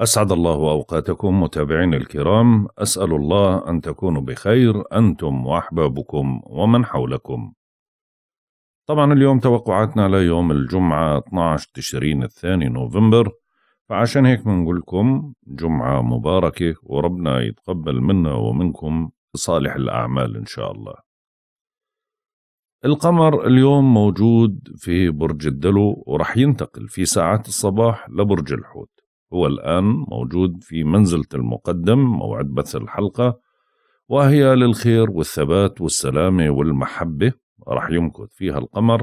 أسعد الله أوقاتكم متابعين الكرام أسأل الله أن تكونوا بخير أنتم وأحبابكم ومن حولكم طبعا اليوم توقعاتنا ليوم الجمعة 12 تشرين الثاني نوفمبر فعشان هيك بنقول لكم جمعة مباركة وربنا يتقبل منا ومنكم صالح الأعمال إن شاء الله القمر اليوم موجود في برج الدلو ورح ينتقل في ساعات الصباح لبرج الحوت هو الآن موجود في منزلة المقدم موعد بث الحلقة وهي للخير والثبات والسلامة والمحبة راح يمكث فيها القمر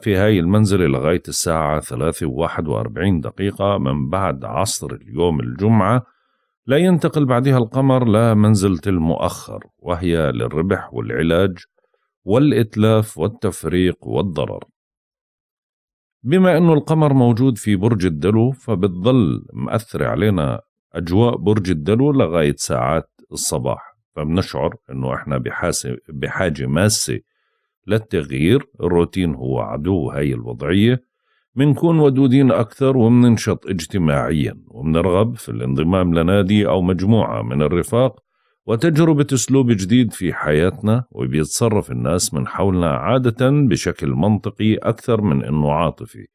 في هاي المنزلة لغاية الساعة ثلاثة وواحد وأربعين دقيقة من بعد عصر اليوم الجمعة لا ينتقل بعدها القمر لمنزلة المؤخر وهي للربح والعلاج والإتلاف والتفريق والضرر بما انه القمر موجود في برج الدلو فبتضل مأثر علينا اجواء برج الدلو لغايه ساعات الصباح فبنشعر انه احنا بحاجه ماسه للتغيير الروتين هو عدو هاي الوضعيه منكون ودودين أكثر ومننشط اجتماعيا ومنرغب في الانضمام لنادي أو مجموعة من الرفاق وتجربة أسلوب جديد في حياتنا وبيتصرف الناس من حولنا عادة بشكل منطقي أكثر من أنه عاطفي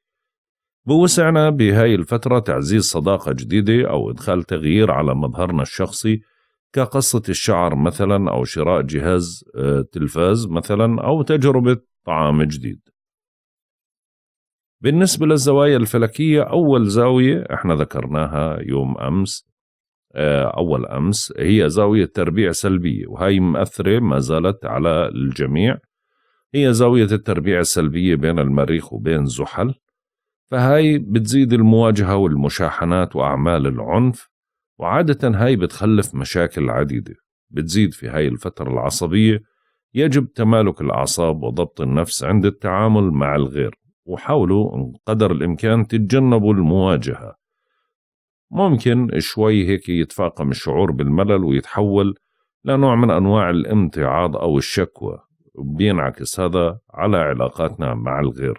بوسعنا بهاي الفترة تعزيز صداقة جديدة أو إدخال تغيير على مظهرنا الشخصي كقصة الشعر مثلا أو شراء جهاز آه، تلفاز مثلا أو تجربة طعام جديد بالنسبة للزوايا الفلكية أول زاوية احنا ذكرناها يوم أمس آه، أول أمس هي زاوية تربيع سلبية وهي مأثرة ما زالت على الجميع هي زاوية التربيع السلبية بين المريخ وبين زحل فهاي بتزيد المواجهة والمشاحنات وأعمال العنف وعادة هاي بتخلف مشاكل عديدة بتزيد في هاي الفترة العصبية يجب تمالك الأعصاب وضبط النفس عند التعامل مع الغير وحاولوا قدر الإمكان تتجنبوا المواجهة ممكن شوي هيك يتفاقم الشعور بالملل ويتحول لنوع من أنواع الامتعاض أو الشكوى بينعكس هذا على علاقاتنا مع الغير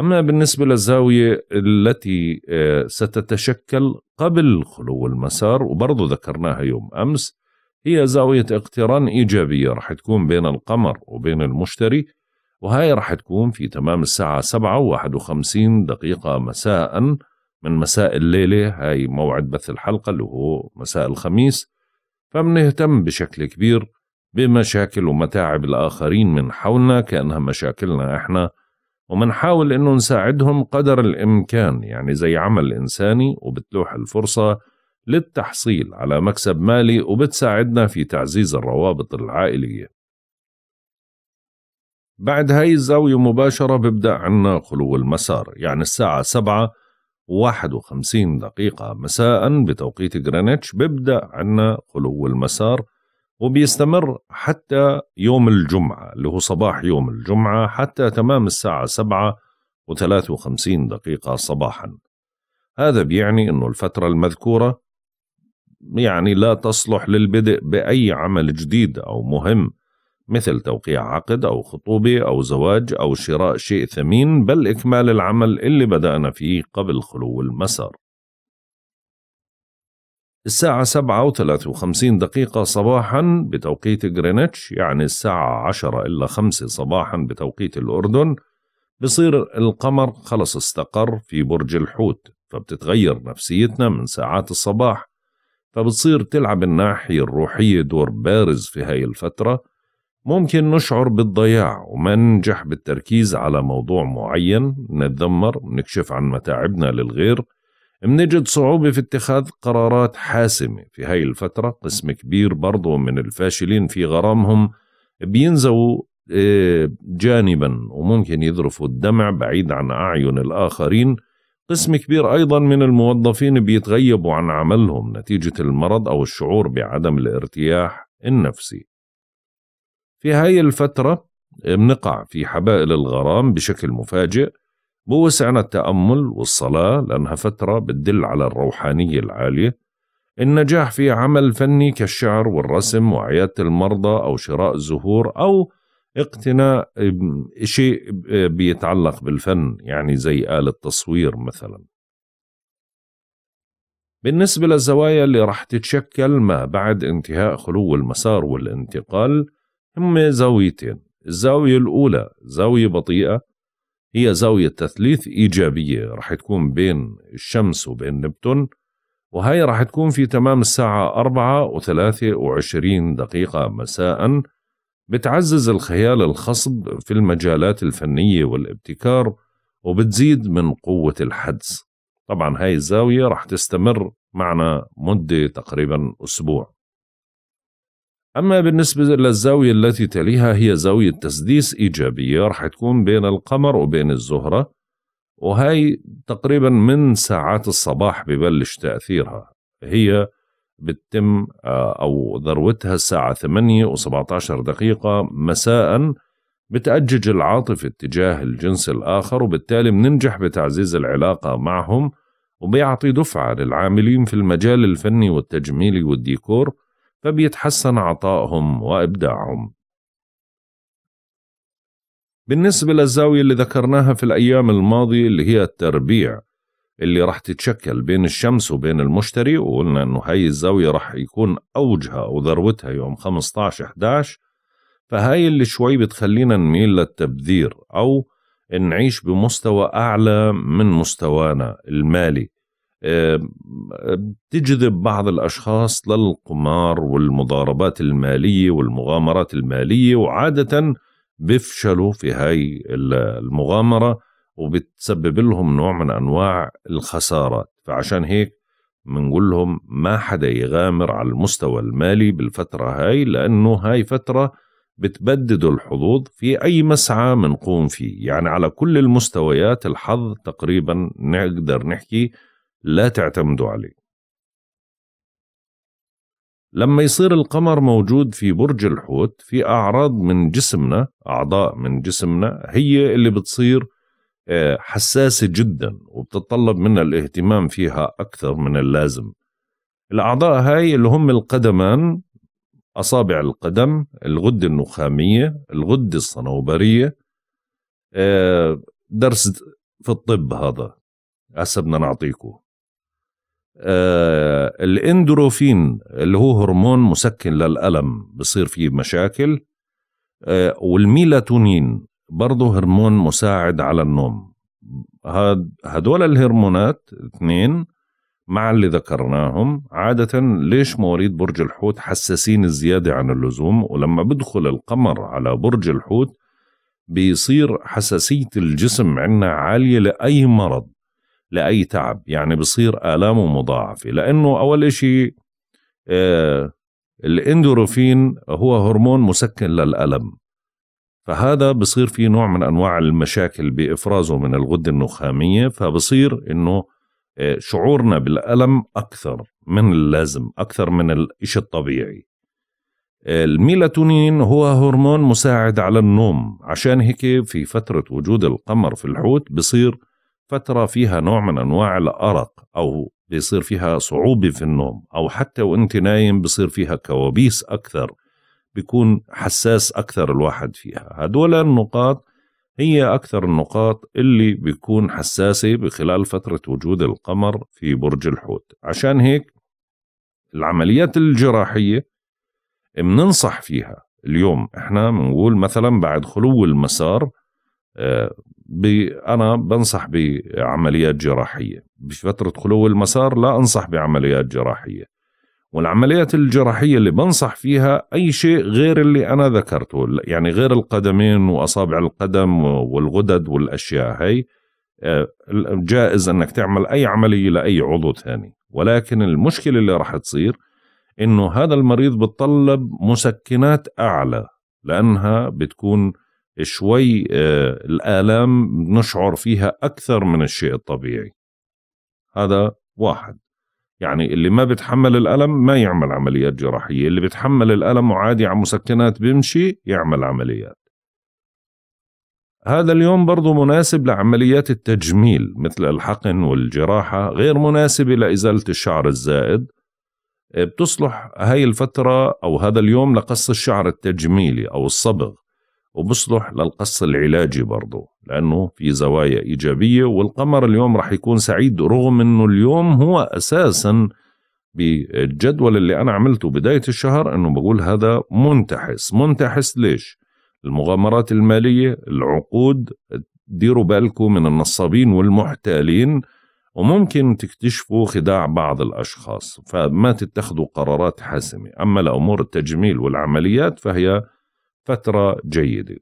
أما بالنسبة للزاوية التي آه، ستتشكل قبل خلو المسار وبرضه ذكرناها يوم أمس هي زاوية اقتران إيجابية رح تكون بين القمر وبين المشتري وهي رح تكون في تمام الساعة 7.51 دقيقة مساءً من مساء الليلة هاي موعد بث الحلقة اللي هو مساء الخميس فمنهتم بشكل كبير بمشاكل ومتاعب الآخرين من حولنا كأنها مشاكلنا إحنا ومنحاول إنه نساعدهم قدر الإمكان يعني زي عمل إنساني وبتلوح الفرصة للتحصيل على مكسب مالي وبتساعدنا في تعزيز الروابط العائلية بعد هاي الزاوية مباشرة ببدأ عنا خلو المسار يعني الساعة سبعة 51 دقيقة مساء بتوقيت جرينتش بيبدأ عنا خلو المسار وبيستمر حتى يوم الجمعة اللي هو صباح يوم الجمعة حتى تمام الساعة 7 و53 دقيقة صباحا هذا بيعني أنه الفترة المذكورة يعني لا تصلح للبدء بأي عمل جديد أو مهم مثل توقيع عقد أو خطوبة أو زواج أو شراء شيء ثمين بل إكمال العمل اللي بدأنا فيه قبل خلو المسار الساعة سبعة و وخمسين دقيقة صباحا بتوقيت غرينتش يعني الساعة عشرة إلا خمسة صباحا بتوقيت الأردن بصير القمر خلص استقر في برج الحوت فبتتغير نفسيتنا من ساعات الصباح فبتصير تلعب الناحية الروحية دور بارز في هاي الفترة ممكن نشعر بالضياع وما ننجح بالتركيز على موضوع معين نتذمر نكشف عن متاعبنا للغير منجد صعوبة في اتخاذ قرارات حاسمة في هاي الفترة قسم كبير برضو من الفاشلين في غرامهم بينزووا آه، جانبا وممكن يذرفوا الدمع بعيد عن أعين الآخرين قسم كبير أيضا من الموظفين بيتغيبوا عن عملهم نتيجة المرض أو الشعور بعدم الارتياح النفسي في هاي الفترة آه، بنقع في حبائل الغرام بشكل مفاجئ بوسعنا التأمل والصلاة لأنها فترة بتدل على الروحانية العالية النجاح في عمل فني كالشعر والرسم وعيادة المرضى أو شراء الزهور أو اقتناء شيء آه، بيتعلق بالفن يعني زي آلة تصوير مثلا بالنسبة للزوايا اللي راح تتشكل ما بعد انتهاء خلو المسار والانتقال هم زاويتين الزاوية الأولى زاوية بطيئة هي زاوية تثليث إيجابية رح تكون بين الشمس وبين نبتون وهي رح تكون في تمام الساعة أربعة وثلاثة وعشرين دقيقة مساء بتعزز الخيال الخصب في المجالات الفنية والابتكار وبتزيد من قوة الحدس طبعا هاي الزاوية رح تستمر معنا مدة تقريبا أسبوع أما بالنسبة للزاوية التي تليها هي زاوية تسديس إيجابية رح تكون بين القمر وبين الزهرة وهي تقريبا من ساعات الصباح ببلش تأثيرها هي بتتم آه، أو ذروتها الساعة 8 و17 دقيقة مساء بتأجج العاطفة اتجاه الجنس الآخر وبالتالي بننجح بتعزيز العلاقة معهم وبيعطي دفعة للعاملين في المجال الفني والتجميلي والديكور فبيتحسن عطائهم وإبداعهم بالنسبة للزاوية اللي ذكرناها في الأيام الماضية اللي هي التربيع اللي راح تتشكل بين الشمس وبين المشتري وقلنا انه هاي الزاوية راح يكون اوجها وذروتها يوم 15 11 فهاي اللي شوي بتخلينا نميل للتبذير او نعيش بمستوى اعلى من مستوانا المالي بتجذب بعض الأشخاص للقمار والمضاربات المالية والمغامرات المالية وعادة بيفشلوا في هاي المغامرة وبتسبب لهم نوع من أنواع الخسارات فعشان هيك بنقول لهم ما حدا يغامر على المستوى المالي بالفترة هاي لأنه هاي فترة بتبدد الحظوظ في أي مسعى منقوم فيه يعني على كل المستويات الحظ تقريبا نقدر نحكي لا تعتمدوا عليه لما يصير القمر موجود في برج الحوت في أعراض من جسمنا أعضاء من جسمنا هي اللي بتصير آه، حساسة جدا وبتطلب منا الاهتمام فيها أكثر من اللازم الأعضاء هاي اللي هم القدمان أصابع القدم الغدة النخامية الغدة الصنوبرية آه، درس في الطب هذا هسه بدنا نعطيكم آه الاندروفين اللي هو هرمون مسكن للألم بصير فيه مشاكل آه والميلاتونين برضه هرمون مساعد على النوم هاد هدول الهرمونات اثنين مع اللي ذكرناهم عادة ليش مواليد برج الحوت حساسين زيادة عن اللزوم ولما بدخل القمر على برج الحوت بيصير حساسية الجسم عندنا عالية لأي مرض لأي تعب يعني بصير آلامه مضاعفة لأنه أول شيء آه الاندوروفين هو هرمون مسكن للألم فهذا بصير في نوع من أنواع المشاكل بإفرازه من الغدة النخامية فبصير إنه آه شعورنا بالألم أكثر من اللازم أكثر من الشيء الطبيعي الميلاتونين هو هرمون مساعد على النوم عشان هيك في فترة وجود القمر في الحوت بصير فترة فيها نوع من أنواع الأرق أو بيصير فيها صعوبة في النوم أو حتى وأنت نايم بيصير فيها كوابيس أكثر بيكون حساس أكثر الواحد فيها هدول النقاط هي أكثر النقاط اللي بيكون حساسة بخلال فترة وجود القمر في برج الحوت عشان هيك العمليات الجراحية بننصح فيها اليوم احنا بنقول مثلا بعد خلو المسار آه، انا بنصح بعمليات جراحيه بفتره خلو المسار لا انصح بعمليات جراحيه والعمليات الجراحيه اللي بنصح فيها اي شيء غير اللي انا ذكرته يعني غير القدمين واصابع القدم والغدد والاشياء هي آه، جائز انك تعمل اي عمليه لاي عضو ثاني ولكن المشكله اللي راح تصير انه هذا المريض بتطلب مسكنات اعلى لانها بتكون شوي آه، الآلام نشعر فيها أكثر من الشيء الطبيعي هذا واحد يعني اللي ما بيتحمل الألم ما يعمل عمليات جراحية اللي بيتحمل الألم وعادي على مسكنات بيمشي يعمل عمليات هذا اليوم برضو مناسب لعمليات التجميل مثل الحقن والجراحة غير مناسبة لإزالة الشعر الزائد آه، بتصلح هاي الفترة أو هذا اليوم لقص الشعر التجميلي أو الصبغ وبصلح للقص العلاجي برضه لأنه في زوايا إيجابية والقمر اليوم رح يكون سعيد رغم أنه اليوم هو أساساً بالجدول اللي أنا عملته بداية الشهر أنه بقول هذا منتحس منتحس ليش؟ المغامرات المالية العقود ديروا بالكم من النصابين والمحتالين وممكن تكتشفوا خداع بعض الأشخاص فما تتخذوا قرارات حاسمة أما لأمور التجميل والعمليات فهي فترة جيدة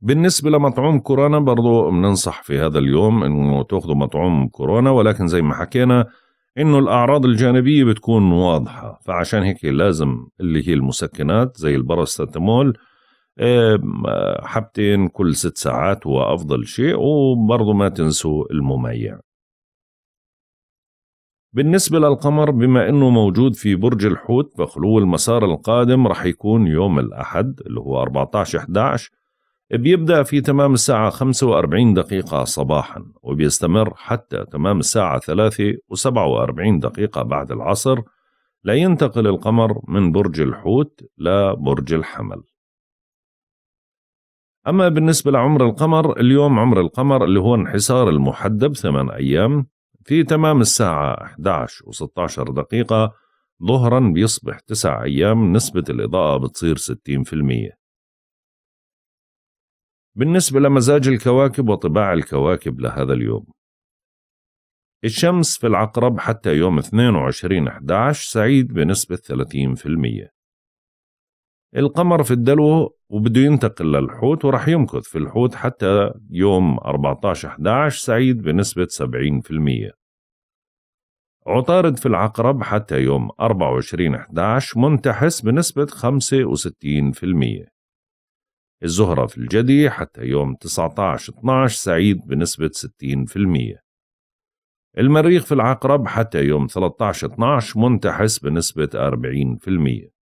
بالنسبة لمطعوم كورونا برضو بننصح في هذا اليوم انه تاخذوا مطعوم كورونا ولكن زي ما حكينا انه الاعراض الجانبية بتكون واضحة فعشان هيك لازم اللي هي المسكنات زي الباراستامول إيه، حبتين كل ست ساعات هو افضل شيء وبرضو ما تنسوا المميع بالنسبة للقمر بما أنه موجود في برج الحوت فخلو المسار القادم رح يكون يوم الأحد اللي هو 14 11 بيبدأ في تمام الساعة 45 دقيقة صباحا وبيستمر حتى تمام الساعة 3 و47 دقيقة بعد العصر لا ينتقل القمر من برج الحوت لبرج الحمل أما بالنسبة لعمر القمر اليوم عمر القمر اللي هو انحسار المحدب ثمان أيام في تمام الساعة 11 و16 دقيقة ظهرا بيصبح 9 أيام نسبة الإضاءة بتصير 60% بالنسبة لمزاج الكواكب وطباع الكواكب لهذا اليوم الشمس في العقرب حتى يوم 22 11 سعيد بنسبة 30% القمر في الدلو وبده ينتقل للحوت وراح يمكث في الحوت حتى يوم 14/11 سعيد بنسبة 70%. عطارد في العقرب حتى يوم 24/11 منتحس بنسبة 65%. الزهرة في الجدي حتى يوم 19/12 سعيد بنسبة 60%. المريخ في العقرب حتى يوم 13/12 منتحس بنسبة 40%.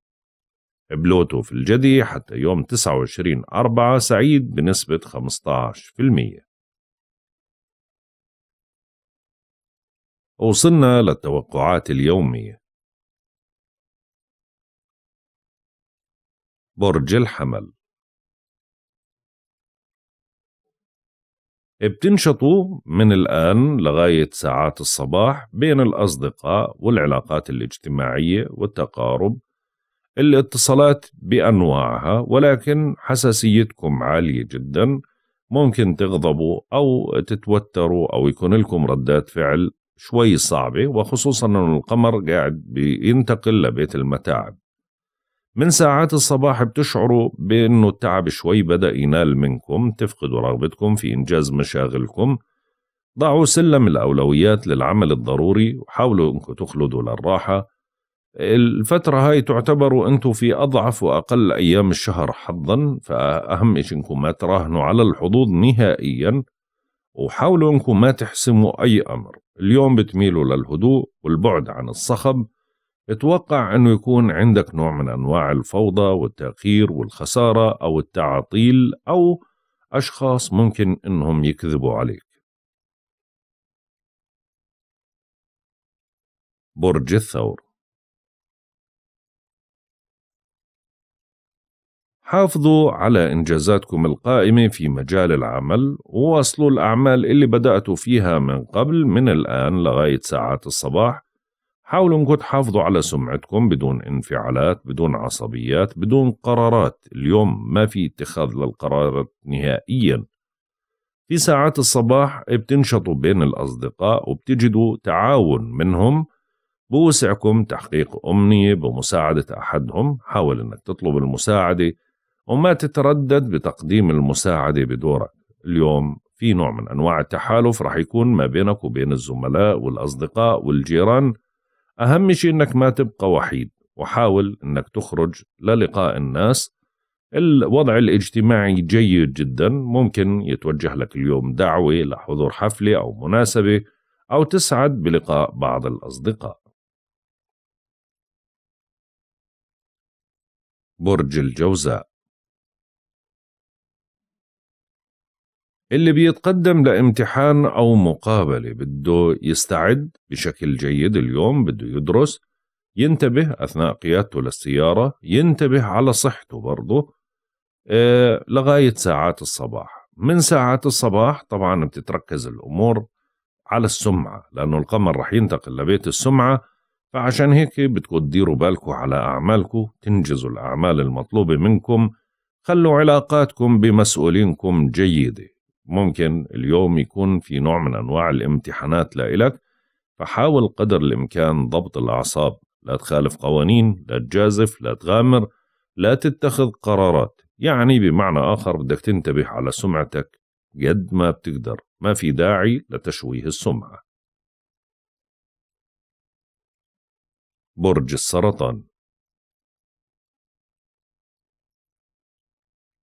بلوتو في الجدي حتى يوم 29 أربعة سعيد بنسبة 15% وصلنا للتوقعات اليومية برج الحمل بتنشطوا من الآن لغاية ساعات الصباح بين الأصدقاء والعلاقات الاجتماعية والتقارب الاتصالات بأنواعها ولكن حساسيتكم عالية جدا ممكن تغضبوا أو تتوتروا أو يكون لكم ردات فعل شوي صعبة وخصوصا أن القمر قاعد بينتقل لبيت المتاعب من ساعات الصباح بتشعروا بأنه التعب شوي بدأ ينال منكم تفقدوا رغبتكم في إنجاز مشاغلكم ضعوا سلم الأولويات للعمل الضروري وحاولوا أنكم تخلدوا للراحة الفترة هاي تعتبروا أنتم في أضعف وأقل أيام الشهر حظا فأهم شيء أنكم ما تراهنوا على الحظوظ نهائيا وحاولوا أنكم ما تحسموا أي أمر اليوم بتميلوا للهدوء والبعد عن الصخب اتوقع أنه يكون عندك نوع من أنواع الفوضى والتأخير والخسارة أو التعطيل أو أشخاص ممكن أنهم يكذبوا عليك برج الثور حافظوا على إنجازاتكم القائمة في مجال العمل وواصلوا الأعمال اللي بدأتوا فيها من قبل من الآن لغاية ساعات الصباح حاولوا انكم تحافظوا على سمعتكم بدون انفعالات بدون عصبيات بدون قرارات اليوم ما في اتخاذ للقرار نهائيا في ساعات الصباح بتنشطوا بين الأصدقاء وبتجدوا تعاون منهم بوسعكم تحقيق أمنية بمساعدة أحدهم حاول أنك تطلب المساعدة وما تتردد بتقديم المساعدة بدورك اليوم في نوع من أنواع التحالف رح يكون ما بينك وبين الزملاء والأصدقاء والجيران أهم شيء أنك ما تبقى وحيد وحاول أنك تخرج للقاء الناس الوضع الاجتماعي جيد جدا ممكن يتوجه لك اليوم دعوة لحضور حفلة أو مناسبة أو تسعد بلقاء بعض الأصدقاء برج الجوزاء اللي بيتقدم لامتحان أو مقابلة بده يستعد بشكل جيد اليوم بده يدرس ينتبه أثناء قيادته للسيارة ينتبه على صحته برضه آه لغاية ساعات الصباح من ساعات الصباح طبعا بتتركز الأمور على السمعة لأنه القمر رح ينتقل لبيت السمعة فعشان هيك بدكم تديروا بالكم على أعمالكم تنجزوا الأعمال المطلوبة منكم خلوا علاقاتكم بمسؤولينكم جيدة ممكن اليوم يكون في نوع من أنواع الامتحانات لإلك فحاول قدر الإمكان ضبط الأعصاب لا تخالف قوانين لا تجازف لا تغامر لا تتخذ قرارات يعني بمعنى آخر بدك تنتبه على سمعتك قد ما بتقدر ما في داعي لتشويه السمعة برج السرطان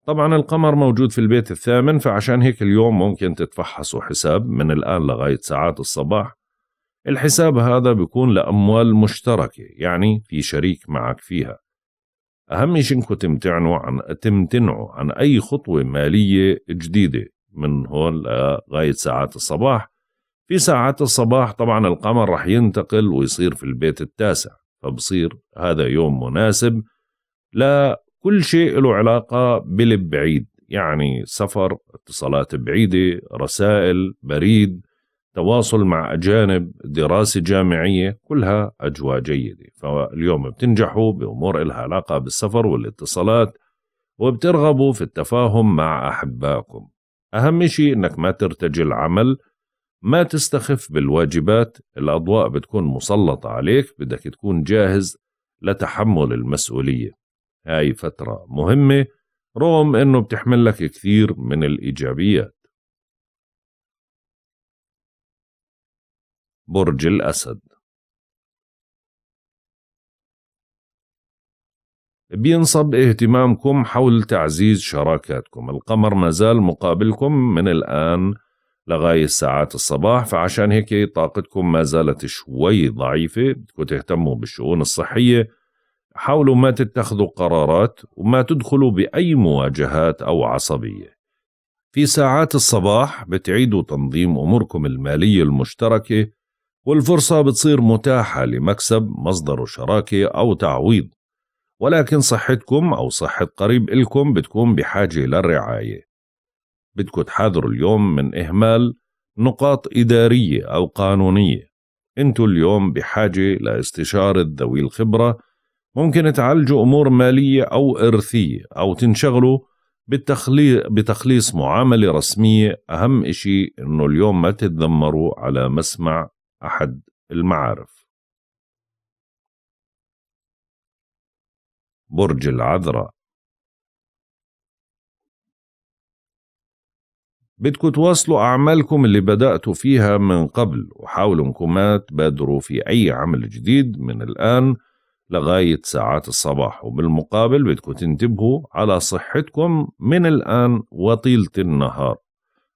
طبعا القمر موجود في البيت الثامن فعشان هيك اليوم ممكن تتفحصوا حساب من الآن لغاية ساعات الصباح الحساب هذا بيكون لأموال مشتركة يعني في شريك معك فيها أهم شيء إنكم تمتنعوا عن تمتنعوا عن أي خطوة مالية جديدة من هون لغاية ساعات الصباح في ساعات الصباح طبعا القمر رح ينتقل ويصير في البيت التاسع فبصير هذا يوم مناسب لا كل شيء له علاقة بالبعيد يعني سفر اتصالات بعيدة رسائل بريد تواصل مع أجانب دراسة جامعية كلها أجواء جيدة فاليوم بتنجحوا بأمور إلها علاقة بالسفر والاتصالات وبترغبوا في التفاهم مع أحبائكم أهم شيء أنك ما ترتجي العمل ما تستخف بالواجبات الأضواء بتكون مسلطة عليك بدك تكون جاهز لتحمل المسؤولية هاي فترة مهمة رغم انه بتحمل لك كثير من الايجابيات برج الاسد بينصب اهتمامكم حول تعزيز شراكاتكم القمر مازال مقابلكم من الآن لغاية ساعات الصباح فعشان هيك طاقتكم ما زالت شوي ضعيفة بدكم تهتموا بالشؤون الصحية حاولوا ما تتخذوا قرارات وما تدخلوا بأي مواجهات أو عصبية في ساعات الصباح بتعيدوا تنظيم أموركم المالية المشتركة والفرصة بتصير متاحة لمكسب مصدره شراكة أو تعويض ولكن صحتكم أو صحة قريب إلكم بتكون بحاجة للرعاية بدكم تحاذروا اليوم من إهمال نقاط إدارية أو قانونية أنتوا اليوم بحاجة لاستشارة ذوي الخبرة ممكن تعالجوا أمور مالية أو إرثية أو تنشغلوا بالتخلي... بتخليص معاملة رسمية أهم إشي إنه اليوم ما تتذمروا على مسمع أحد المعارف برج العذراء بدكم تواصلوا أعمالكم اللي بدأتوا فيها من قبل وحاولوا انكم ما تبادروا في أي عمل جديد من الآن لغاية ساعات الصباح وبالمقابل بدكم تنتبهوا على صحتكم من الآن وطيلة النهار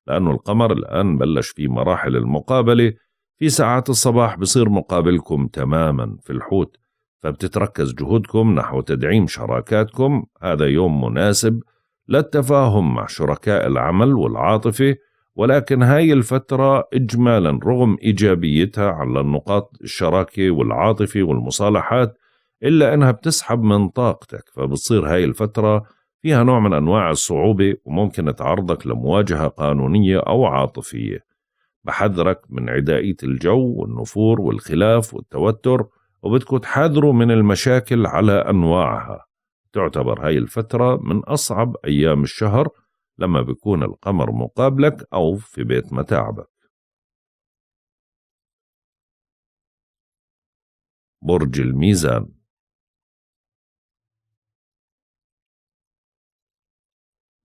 لأنه القمر الآن بلش في مراحل المقابلة في ساعات الصباح بصير مقابلكم تماما في الحوت فبتتركز جهودكم نحو تدعيم شراكاتكم هذا يوم مناسب للتفاهم مع شركاء العمل والعاطفة ولكن هاي الفترة إجمالا رغم إيجابيتها على النقاط الشراكة والعاطفة والمصالحات إلا أنها بتسحب من طاقتك فبتصير هاي الفترة فيها نوع من أنواع الصعوبة وممكن تعرضك لمواجهة قانونية أو عاطفية بحذرك من عدائية الجو والنفور والخلاف والتوتر وبدكوا تحذروا من المشاكل على أنواعها تعتبر هاي الفترة من أصعب أيام الشهر لما بيكون القمر مقابلك أو في بيت متاعبك برج الميزان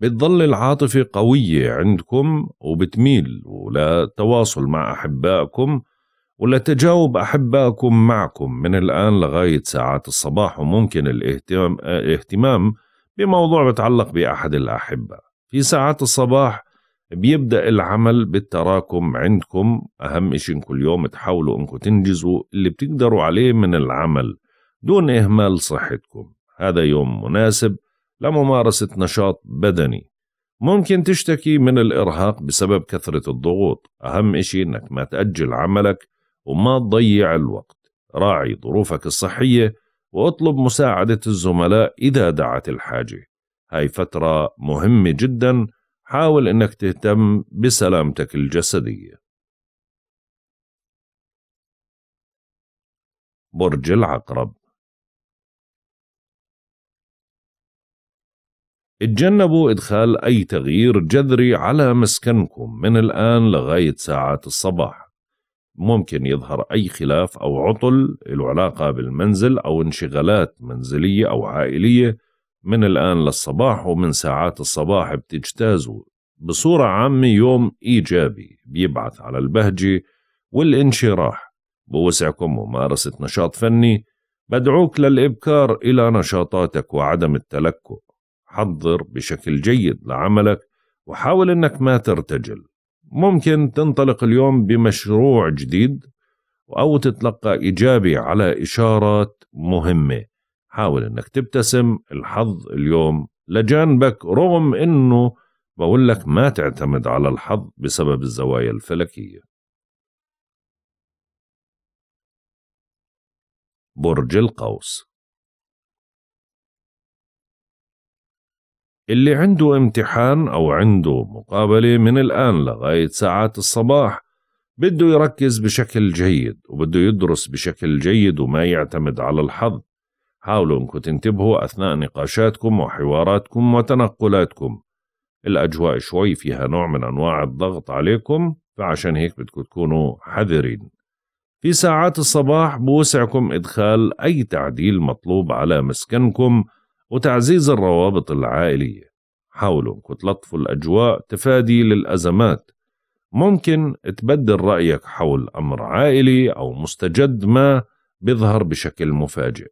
بتظل العاطفة قوية عندكم وبتميل ولتواصل مع أحبائكم ولتجاوب أحبائكم معكم من الآن لغاية ساعات الصباح وممكن الاهتمام اهتمام بموضوع بتعلق بأحد الأحبة في ساعات الصباح بيبدأ العمل بالتراكم عندكم أهم إشي كل يوم تحاولوا أنكم تنجزوا اللي بتقدروا عليه من العمل دون إهمال صحتكم هذا يوم مناسب لممارسة نشاط بدني ممكن تشتكي من الإرهاق بسبب كثرة الضغوط أهم إشي أنك ما تأجل عملك وما تضيع الوقت راعي ظروفك الصحية واطلب مساعدة الزملاء إذا دعت الحاجة هاي فترة مهمة جدا حاول أنك تهتم بسلامتك الجسدية برج العقرب اتجنبوا إدخال أي تغيير جذري على مسكنكم من الآن لغاية ساعات الصباح ممكن يظهر أي خلاف أو عطل له علاقة بالمنزل أو انشغالات منزلية أو عائلية من الآن للصباح ومن ساعات الصباح بتجتازوا بصورة عامة يوم إيجابي بيبعث على البهجة والانشراح بوسعكم ممارسة نشاط فني بدعوك للإبكار إلى نشاطاتك وعدم التلكؤ حضر بشكل جيد لعملك وحاول انك ما ترتجل ممكن تنطلق اليوم بمشروع جديد أو تتلقى إيجابي على إشارات مهمة حاول أنك تبتسم الحظ اليوم لجانبك رغم أنه بقول لك ما تعتمد على الحظ بسبب الزوايا الفلكية برج القوس اللي عنده امتحان أو عنده مقابلة من الآن لغاية ساعات الصباح بده يركز بشكل جيد وبده يدرس بشكل جيد وما يعتمد على الحظ حاولوا انكم تنتبهوا أثناء نقاشاتكم وحواراتكم وتنقلاتكم الأجواء شوي فيها نوع من أنواع الضغط عليكم فعشان هيك بدكم تكونوا حذرين في ساعات الصباح بوسعكم إدخال أي تعديل مطلوب على مسكنكم وتعزيز الروابط العائلية حاولوا انكم تلطفوا الأجواء تفادي للأزمات ممكن تبدل رأيك حول أمر عائلي أو مستجد ما بيظهر بشكل مفاجئ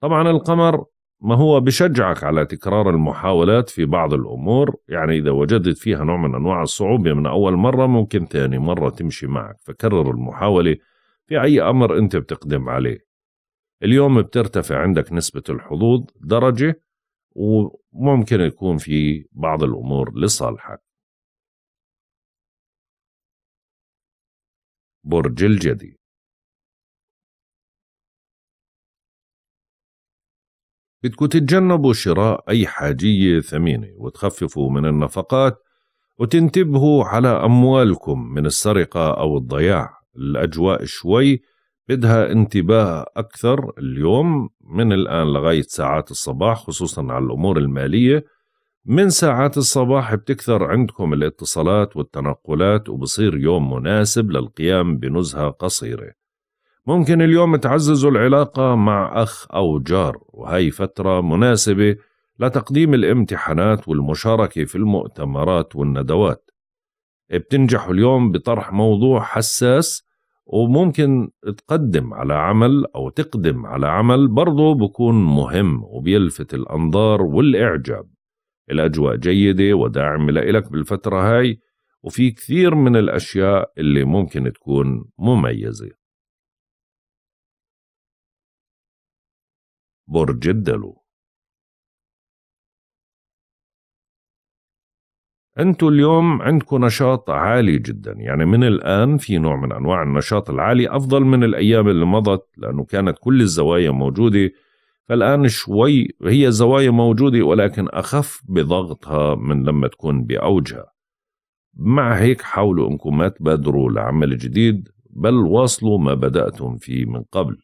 طبعا القمر ما هو بشجعك على تكرار المحاولات في بعض الأمور يعني إذا وجدت فيها نوع من أنواع الصعوبة من أول مرة ممكن ثاني مرة تمشي معك فكرر المحاولة في أي أمر أنت بتقدم عليه اليوم بترتفع عندك نسبة الحظوظ درجة وممكن يكون في بعض الأمور لصالحك برج الجدي بدكم تتجنبوا شراء أي حاجية ثمينة وتخففوا من النفقات وتنتبهوا على أموالكم من السرقة أو الضياع الأجواء شوي بدها انتباه أكثر اليوم من الآن لغاية ساعات الصباح خصوصا على الأمور المالية من ساعات الصباح بتكثر عندكم الاتصالات والتنقلات وبصير يوم مناسب للقيام بنزهة قصيرة ممكن اليوم تعززوا العلاقة مع أخ أو جار وهي فترة مناسبة لتقديم الامتحانات والمشاركة في المؤتمرات والندوات بتنجحوا اليوم بطرح موضوع حساس وممكن تقدم على عمل أو تقدم على عمل برضه بكون مهم وبيلفت الأنظار والإعجاب الأجواء جيدة وداعمة لإلك بالفترة هاي وفي كثير من الأشياء اللي ممكن تكون مميزة برج الدلو انتم اليوم عندكم نشاط عالي جدا يعني من الان في نوع من انواع النشاط العالي افضل من الايام اللي مضت لانه كانت كل الزوايا موجوده فالان شوي هي زوايا موجوده ولكن اخف بضغطها من لما تكون باوجها مع هيك حاولوا انكم ما تبادروا لعمل جديد بل واصلوا ما بداتم فيه من قبل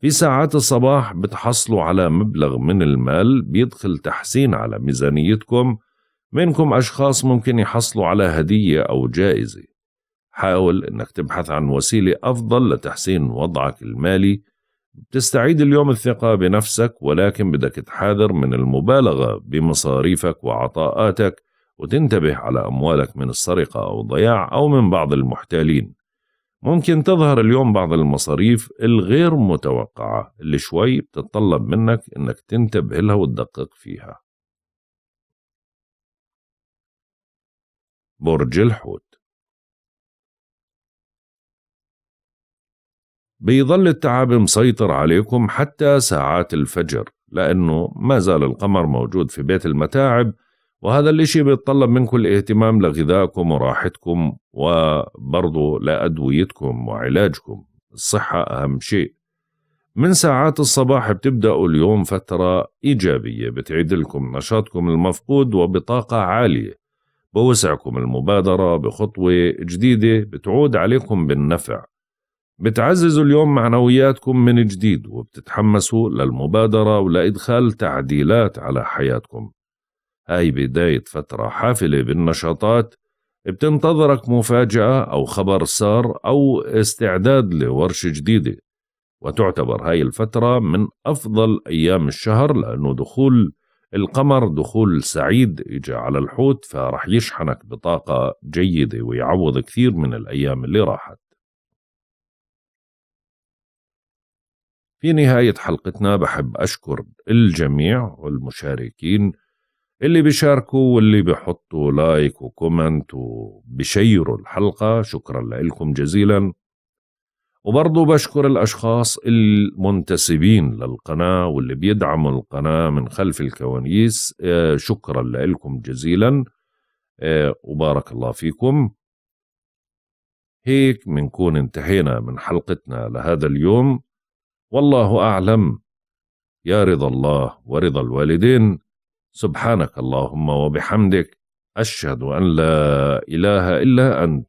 في ساعات الصباح بتحصلوا على مبلغ من المال بيدخل تحسين على ميزانيتكم منكم أشخاص ممكن يحصلوا على هدية أو جائزة حاول أنك تبحث عن وسيلة أفضل لتحسين وضعك المالي بتستعيد اليوم الثقة بنفسك ولكن بدك تحاذر من المبالغة بمصاريفك وعطاءاتك وتنتبه على أموالك من السرقة أو الضياع أو من بعض المحتالين ممكن تظهر اليوم بعض المصاريف الغير متوقعة اللي شوي بتطلب منك أنك تنتبه لها وتدقق فيها برج الحوت بيظل التعب مسيطر عليكم حتى ساعات الفجر لأنه ما زال القمر موجود في بيت المتاعب وهذا الاشي بيتطلب منكم الاهتمام لغذائكم وراحتكم وبرضه لأدويتكم وعلاجكم الصحة أهم شيء من ساعات الصباح بتبدأوا اليوم فترة إيجابية بتعيد لكم نشاطكم المفقود وبطاقة عالية بوسعكم المبادرة بخطوة جديدة بتعود عليكم بالنفع بتعززوا اليوم معنوياتكم من جديد وبتتحمسوا للمبادرة ولإدخال تعديلات على حياتكم هاي بداية فترة حافلة بالنشاطات بتنتظرك مفاجأة أو خبر سار أو استعداد لورشة جديدة وتعتبر هاي الفترة من أفضل أيام الشهر لأنه دخول القمر دخول سعيد اجى على الحوت فرح يشحنك بطاقة جيدة ويعوض كثير من الأيام اللي راحت في نهاية حلقتنا بحب أشكر الجميع والمشاركين اللي بيشاركوا واللي بيحطوا لايك وكومنت وبشيروا الحلقة شكرا لكم جزيلا وبرضه بشكر الأشخاص المنتسبين للقناة واللي بيدعموا القناة من خلف الكواليس آه، شكرا لكم جزيلا آه، وبارك الله فيكم هيك منكون انتهينا من حلقتنا لهذا اليوم والله أعلم يا رضا الله ورضا الوالدين سبحانك اللهم وبحمدك أشهد أن لا إله إلا أنت